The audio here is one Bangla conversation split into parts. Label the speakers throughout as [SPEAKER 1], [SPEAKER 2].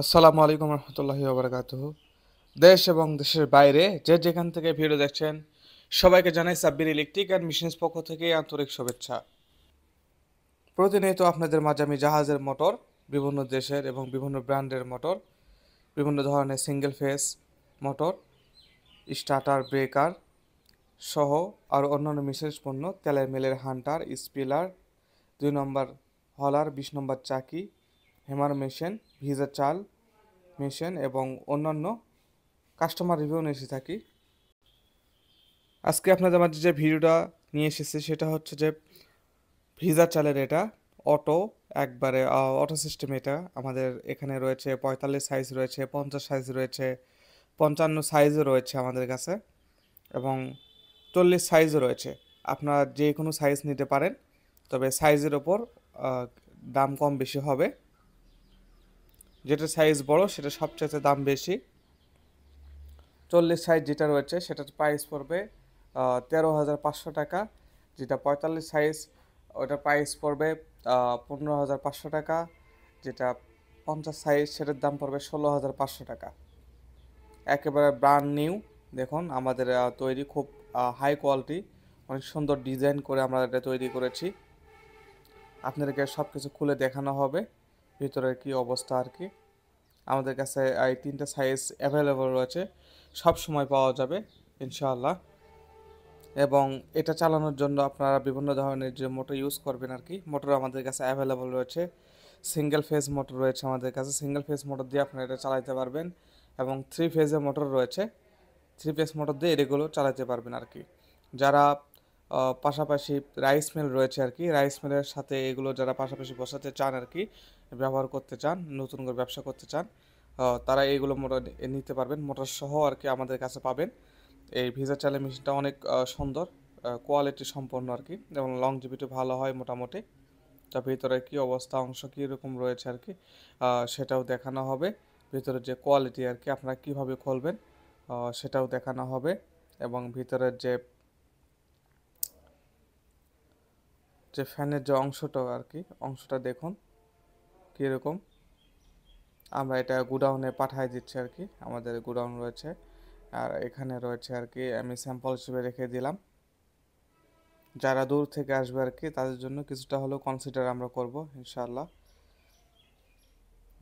[SPEAKER 1] আসসালামু আলাইকুম রহমতুল্লাহি ওবরাকাত দেশ এবং দেশের বাইরে যে যেখান থেকে ভিডিও দেখছেন সবাইকে জানাই সাব্বির ইলেকট্রিক অ্যান্ড মিশনের পক্ষ থেকে আন্তরিক শুভেচ্ছা প্রতিনিয়ত আপনাদের মাঝে আমি জাহাজের মোটর বিভিন্ন দেশের এবং বিভিন্ন ব্র্যান্ডের মোটর বিভিন্ন ধরনের single phase motor starter breaker সহ আর অন্যান্য মিশেষ পণ্য তেলের মেলের হান্টার স্পিলার দুই নম্বর হলার বিশ নম্বর চাকি হেমার মেশিন ভিজা চাল মেশিন এবং অন্যান্য কাস্টমার রিভিউ নিয়ে এসে থাকি আজকে আপনাদের মাঝে যে ভিডিওটা নিয়ে এসেছি সেটা হচ্ছে যে ভিজা চালের এটা অটো একবারে অটো সিস্টেম এটা আমাদের এখানে রয়েছে পঁয়তাল্লিশ সাইজ রয়েছে পঞ্চাশ সাইজ রয়েছে পঞ্চান্ন সাইজও রয়েছে আমাদের কাছে এবং চল্লিশ সাইজও রয়েছে আপনারা যে কোনো সাইজ নিতে পারেন তবে সাইজের ওপর দাম কম বেশি হবে যেটা সাইজ বড় সেটা সবচেয়ে দাম বেশি চল্লিশ সাইজ যেটা রয়েছে সেটার প্রাইস পড়বে তেরো হাজার পাঁচশো টাকা যেটা পঁয়তাল্লিশ সাইজ ওটার প্রাইস পড়বে পনেরো হাজার পাঁচশো টাকা যেটা পঞ্চাশ সাইজ সেটার দাম পড়বে ষোলো হাজার পাঁচশো টাকা একেবারে ব্রান্ড নিউ দেখুন আমাদের তৈরি খুব হাই কোয়ালিটি অনেক সুন্দর ডিজাইন করে আমরা এটা তৈরি করেছি আপনাদেরকে সব কিছু খুলে দেখানো হবে ভিতরের কি অবস্থা আর কি আমাদের কাছে এই তিনটা সাইজ অ্যাভেলেবল রয়েছে সব সময় পাওয়া যাবে ইনশাআল্লাহ এবং এটা চালানোর জন্য আপনারা বিভিন্ন ধরনের যে মোটর ইউজ করবেন আর কি মোটর আমাদের কাছে অ্যাভেলেবল রয়েছে সিঙ্গেল ফেজ মোটর রয়েছে আমাদের কাছে সিঙ্গেল ফেজ মোটর দিয়ে আপনারা এটা চালাতে পারবেন এবং থ্রি ফেজের মোটর রয়েছে থ্রি ফেজ মোটর দিয়ে এগুলো চালাতে পারবেন আর কি যারা পাশাপাশি রাইস মিল রয়েছে আর কি রাইস মিলের সাথে এগুলো যারা পাশাপাশি বসাতে চান আর কি ব্যবহার করতে চান নতুন করে ব্যবসা করতে চান তারা এইগুলো মোটর নিতে পারবেন মোটর সহ আর কি আমাদের কাছে পাবেন এই ভিজা চালে মেশিনটা অনেক সুন্দর কোয়ালিটি সম্পন্ন আর কি যেমন জিবিটি ভালো হয় মোটামুটি তা ভিতরে কি অবস্থা অংশ কীরকম রয়েছে আর কি সেটাও দেখানো হবে ভিতরে যে কোয়ালিটি আর কি আপনারা কীভাবে খুলবেন সেটাও দেখানো হবে এবং ভিতরের যে যে ফ্যানের যে অংশটা আর কি অংশটা দেখুন কীরকম আমরা এটা গোডাউনে পাঠিয়ে দিচ্ছি আর কি আমাদের গোডাউন রয়েছে আর এখানে রয়েছে আর কি আমি স্যাম্পল হিসেবে রেখে দিলাম যারা দূর থেকে আসবে আর কি তাদের জন্য কিছুটা হলেও কনসিডার আমরা করব ইনশাল্লাহ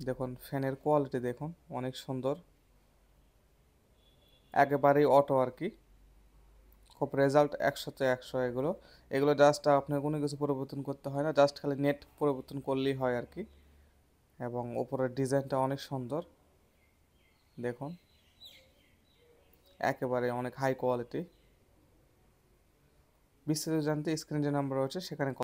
[SPEAKER 1] দেখুন ফ্যানের কোয়ালিটি দেখুন অনেক সুন্দর একেবারেই অটো আর কি খুব রেজাল্ট একশোতে একশো এগুলো এগুলো জাস্ট আপনার কোনো কিছু পরিবর্তন করতে হয় না জাস্ট খালি নেট পরিবর্তন করলেই হয় আর কি এবং উপরের ডিজাইনটা অনেক সুন্দর দেখুন একেবারে অনেক হাই কোয়ালিটি বিস্তারিত জানতে স্ক্রিন যে নাম্বার রয়েছে সেখানে